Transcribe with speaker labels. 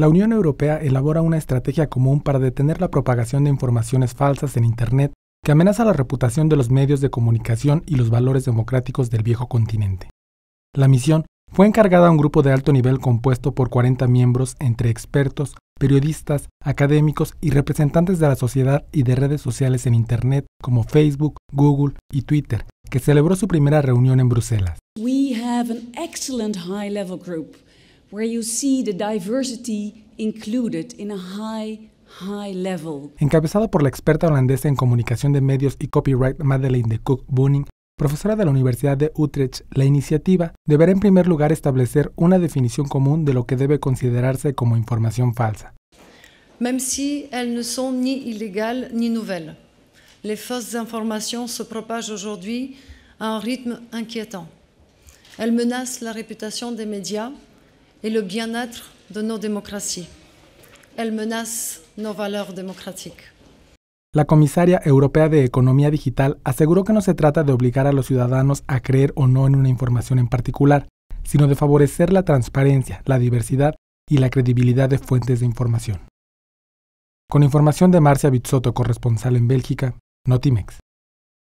Speaker 1: La Unión Europea elabora una estrategia común para detener la propagación de informaciones falsas en Internet que amenaza la reputación de los medios de comunicación y los valores democráticos del viejo continente. La misión fue encargada a un grupo de alto nivel compuesto por 40 miembros entre expertos, periodistas, académicos y representantes de la sociedad y de redes sociales en Internet como Facebook, Google y Twitter, que celebró su primera reunión en Bruselas. Encabezado por la experta holandesa en comunicación de medios y copyright Madeleine de Cook booning profesora de la Universidad de Utrecht, la iniciativa deberá en primer lugar establecer una definición común de lo que debe considerarse como información falsa.
Speaker 2: Même si elles ne sont ni illégales ni nouvelles, les fausses informations se propagent aujourd'hui à un rythme inquiétant. Elles menacent la réputation des médias bien de
Speaker 1: La comisaria europea de Economía Digital aseguró que no se trata de obligar a los ciudadanos a creer o no en una información en particular, sino de favorecer la transparencia, la diversidad y la credibilidad de fuentes de información.
Speaker 2: Con información de Marcia Bizzotto, corresponsal en Bélgica, Notimex.